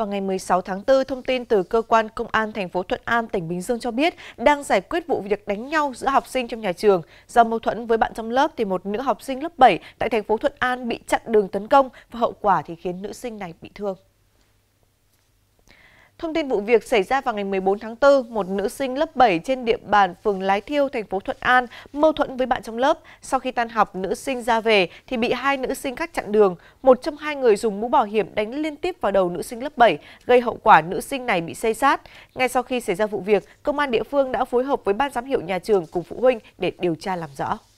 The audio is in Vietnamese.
Vào ngày 16 tháng 4, thông tin từ cơ quan công an thành phố Thuận An, tỉnh Bình Dương cho biết đang giải quyết vụ việc đánh nhau giữa học sinh trong nhà trường. Do mâu thuẫn với bạn trong lớp thì một nữ học sinh lớp 7 tại thành phố Thuận An bị chặn đường tấn công và hậu quả thì khiến nữ sinh này bị thương. Thông tin vụ việc xảy ra vào ngày 14 tháng 4, một nữ sinh lớp 7 trên địa bàn phường Lái Thiêu, thành phố Thuận An mâu thuẫn với bạn trong lớp. Sau khi tan học, nữ sinh ra về thì bị hai nữ sinh khác chặn đường. Một trong hai người dùng mũ bảo hiểm đánh liên tiếp vào đầu nữ sinh lớp 7, gây hậu quả nữ sinh này bị xây sát. Ngay sau khi xảy ra vụ việc, công an địa phương đã phối hợp với ban giám hiệu nhà trường cùng phụ huynh để điều tra làm rõ.